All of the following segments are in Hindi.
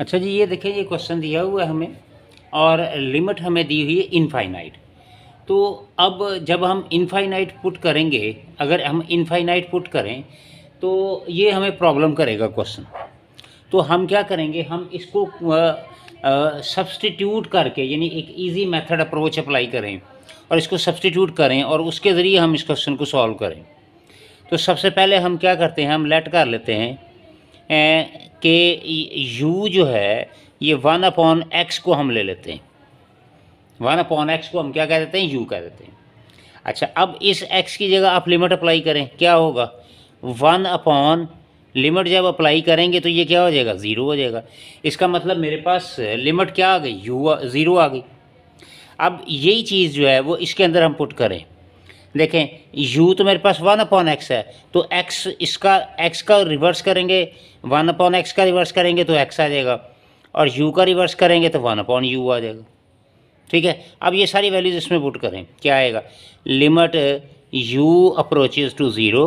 अच्छा जी ये देखिए ये क्वेश्चन दिया हुआ है हमें और लिमिट हमें दी हुई है इनफाइनाइट तो अब जब हम इनफाइनाइट पुट करेंगे अगर हम इनफाइनाइट पुट करें तो ये हमें प्रॉब्लम करेगा क्वेश्चन तो हम क्या करेंगे हम इसको सब्सटीट्यूट करके यानी एक इजी मेथड अप्रोच अप्लाई करें और इसको सब्सटीट्यूट करें और उसके ज़रिए हम इस क्वेश्चन को सॉल्व करें तो सबसे पहले हम क्या करते हैं हम लेट कर लेते हैं कि यू जो है ये वन अपॉन एक्स को हम ले लेते हैं वन अपॉन एक्स को हम क्या कह देते हैं यू कह देते हैं अच्छा अब इस एक्स की जगह आप लिमिट अप्लाई करें क्या होगा वन अपॉन लिमिट जब अप्लाई करेंगे तो ये क्या हो जाएगा ज़ीरो हो जाएगा इसका मतलब मेरे पास लिमिट क्या आ गई यू ज़ीरो आ गई अब यही चीज़ जो है वो इसके अंदर हम पुट करें देखें u तो मेरे पास वन अपॉन एक्स है तो x इसका x का रिवर्स करेंगे वन अपॉन एक्स का रिवर्स करेंगे तो x आ जाएगा और u का रिवर्स करेंगे तो वन अपॉन यू आ जाएगा ठीक है अब ये सारी वैल्यूज़ इसमें पुट करें क्या आएगा limit u approaches to zero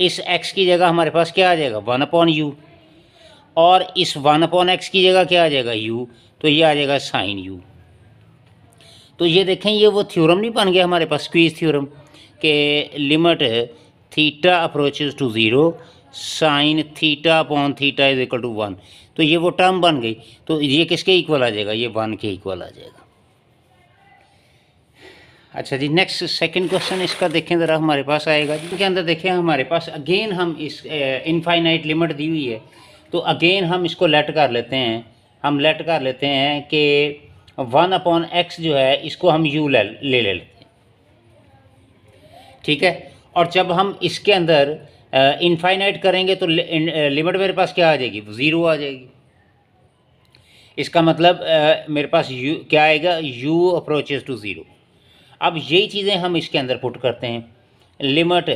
इस x की जगह हमारे पास क्या आ जाएगा वन अपॉन यू और इस वन अपॉन एक्स की जगह क्या आ जाएगा यू तो ये आ जाएगा साइन यू तो ये देखें ये वो थ्योरम नहीं बन गया हमारे पास क्वीज थ्योरम के limit theta approaches to zero sine theta upon theta is equal to one तो ये वो टर्म बन गई तो ये किसके इक्वल आ जाएगा ये वन के इक्वल आ जाएगा अच्छा जी नेक्स्ट सेकंड क्वेश्चन इसका देखें ज़रा हमारे पास आएगा जिनके अंदर देखें हमारे पास अगेन हम इस इनफाइनाइट eh, लिमिट दी हुई है तो अगेन हम इसको लेट कर लेते हैं हम लेट कर लेते हैं कि वन अपॉन एक्स जो है इसको हम यू ले ले लेते हैं ठीक है और जब हम इसके अंदर इनफाइनाइट करेंगे तो लिमिट मेरे पास क्या आ जाएगी ज़ीरो आ जाएगी इसका मतलब आ, मेरे पास यू क्या आएगा यू अप्रोचेज टू ज़ीरो अब यही चीज़ें हम इसके अंदर पुट करते हैं लिमिट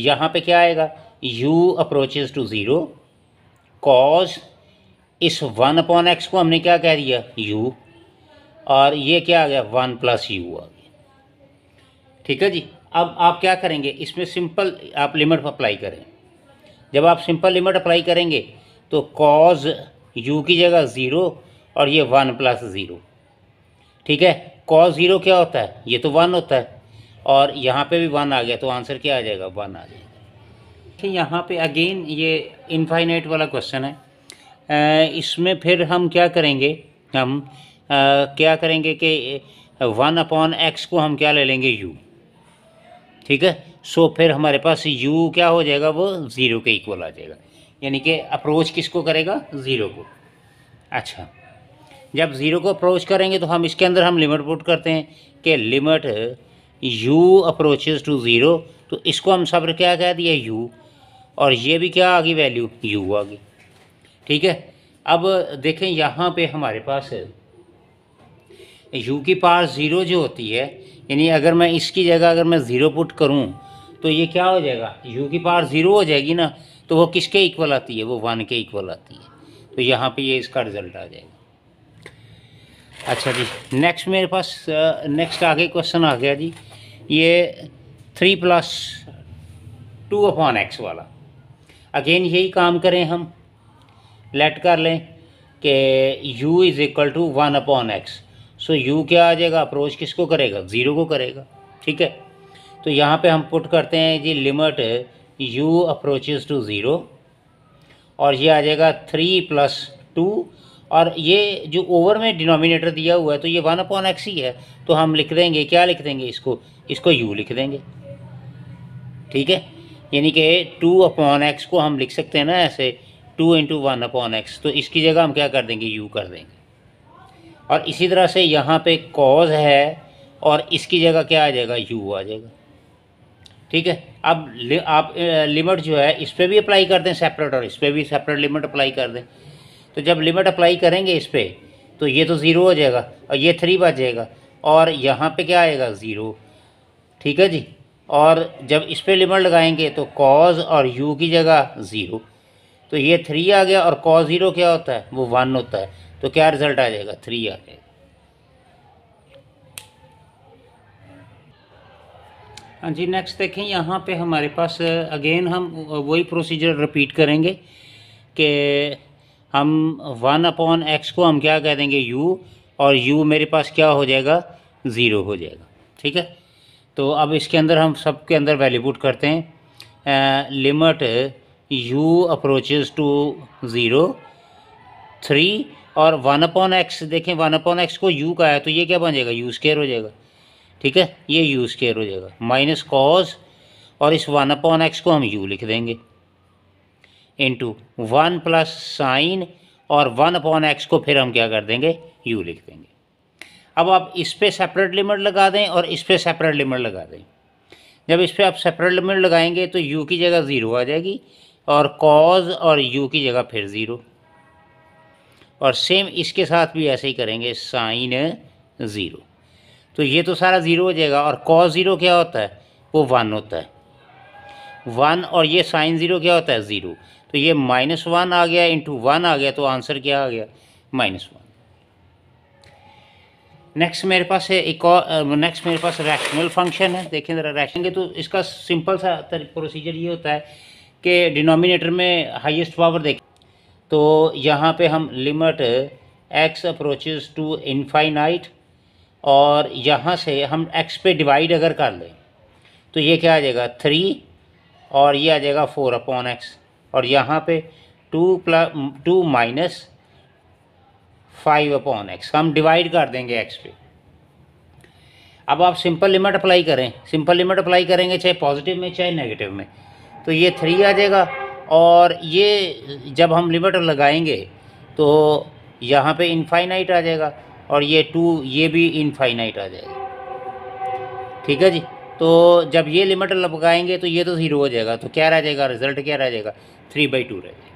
यहाँ पे क्या आएगा u approaches to zero cause इस वन अपॉन एक्स को हमने क्या कह दिया यू और ये क्या आ गया वन प्लस यू आ गया ठीक है जी अब आप क्या करेंगे इसमें सिंपल आप लिमिट अप्लाई करें जब आप सिंपल लिमिट अप्लाई करेंगे तो कॉज यू की जगह ज़ीरो और ये वन प्लस ज़ीरो ठीक है कॉज ज़ीरो क्या होता है ये तो वन होता है और यहाँ पे भी वन आ गया तो आंसर क्या आ जाएगा वन आ जाएगा यहाँ पे अगेन ये इनफाइनाइट वाला क्वेश्चन है इसमें फिर हम क्या करेंगे हम आ, क्या करेंगे कि वन अपॉन एक्स को हम क्या ले लेंगे यू ठीक है सो फिर हमारे पास यू क्या हो जाएगा वो ज़ीरो के इक्वल आ जाएगा यानी कि अप्रोच किसको करेगा ज़ीरो को अच्छा जब ज़ीरो को अप्रोच करेंगे तो हम इसके अंदर हम लिमिट पुट करते हैं कि limit u approaches to zero तो इसको हम सब्र क्या कह दिया यू और ये भी क्या आ गई वैल्यू यू आ गई ठीक है अब देखें यहाँ पे हमारे पास यू की पावर ज़ीरो जो होती है यानी अगर मैं इसकी जगह अगर मैं ज़ीरो पुट करूँ तो ये क्या हो जाएगा यू की पावर ज़ीरो हो जाएगी ना तो वो किसके इक्वल आती है वो वन के इक्वल आती है तो यहाँ पे ये इसका रिज़ल्ट आ जाएगा अच्छा जी नेक्स्ट मेरे पास नेक्स्ट आगे क्वेश्चन आ गया जी ये three plus two upon x वाला अगेन यही काम करें हम लेट कर लें कि u is equal to one upon x so u क्या आ जाएगा अप्रोच किसको करेगा ज़ीरो को करेगा ठीक है तो यहाँ पे हम पुट करते हैं जी limit u approach to zero और ये आ जाएगा थ्री प्लस टू और ये जो ओवर में डिनोमिनेटर दिया हुआ है तो ये वन अपॉन एक्स ही है तो हम लिख देंगे क्या लिख देंगे इसको इसको यू लिख देंगे ठीक है यानी कि टू अपॉन एक्स को हम लिख सकते हैं ना ऐसे two into one upon x तो इसकी जगह हम क्या कर देंगे यू कर देंगे और इसी तरह से यहाँ पे कॉज है और इसकी जगह क्या आ जाएगा यू आ जाएगा ठीक है अब लि, आप लिमिट जो है इस पर भी अप्लाई कर दें सेपरेट और इस पर भी सेपरेट लिमिट अप्लाई कर दें तो जब लिमिट अप्लाई करेंगे इस पर तो ये तो ज़ीरो हो जाएगा और ये थ्री बच जाएगा और यहाँ पे क्या आएगा ज़ीरो ठीक है जी और जब इस पर लिमिट लगाएंगे तो कॉज और यू की जगह ज़ीरो तो ये थ्री आ गया और कॉ ज़ीरो क्या होता है वो वन होता है तो क्या रिजल्ट आ जाएगा थ्री आ जाएगा हाँ जी नेक्स्ट देखें यहाँ पे हमारे पास अगेन हम वही प्रोसीजर रिपीट करेंगे कि हम वन अपॉन एक्स को हम क्या कह देंगे यू और यू मेरे पास क्या हो जाएगा ज़ीरो हो जाएगा ठीक है तो अब इसके अंदर हम सब के अंदर वैल्यू पुट करते हैं limit u approaches to zero three और वन अपॉन एक्स देखें वन अपॉन एक्स को u का है तो ये क्या बन जाएगा यू स्केयर हो जाएगा ठीक है ये यू स्केयर हो जाएगा माइनस कॉज और इस वन अपॉन एक्स को हम u लिख देंगे इंटू वन प्लस साइन और वन अपॉन एक्स को फिर हम क्या कर देंगे यू लिख देंगे अब आप इस पर सेपरेट लिमिट लगा दें और इस पर सेपरेट लिमिट लगा दें जब इस पर आप सेपरेट लिमिट लगाएंगे तो यू की जगह ज़ीरो आ जाएगी और कॉज और यू की जगह फिर ज़ीरो और सेम इसके साथ भी ऐसे ही करेंगे साइन ज़ीरो तो ये तो सारा ज़ीरो हो जाएगा और कॉज ज़ीरो क्या होता है वो वन होता है वन और ये साइन ज़ीरो क्या होता है ज़ीरो तो ये माइनस वन आ गया इंटू वन आ गया तो आंसर क्या आ गया माइनस वन नेक्स्ट मेरे पास है एक और नेक्स्ट मेरे पास रैशनल फंक्शन है देखें ज़रा रैशनल तो इसका सिंपल सा प्रोसीजर ये होता है के डिनोमिनेटर में हाईएस्ट पावर देखें तो यहाँ पे हम limit x approaches to infinite और यहाँ से हम एक्स पे डिवाइड अगर कर लें तो ये क्या आ जाएगा थ्री और ये आ जाएगा फोर अपॉन एक्स और यहाँ पे two plus two minus five upon x हम डिवाइड कर देंगे एक्स पे अब आप सिंपल लिमिट अप्लाई करें सिंपल लिमिट अप्लाई करेंगे चाहे पॉजिटिव में चाहे नेगेटिव में तो ये थ्री आ जाएगा और ये जब हम लिमिट लगाएंगे तो यहाँ पे इनफाइनाइट आ जाएगा और ये टू ये भी इनफाइनाइट आ जाएगा ठीक है जी तो जब ये लिमिट लगाएंगे तो ये तो ज़ीरो हो जाएगा तो क्या रह जाएगा रिजल्ट क्या रह जाएगा थ्री बाई टू रह जाएगा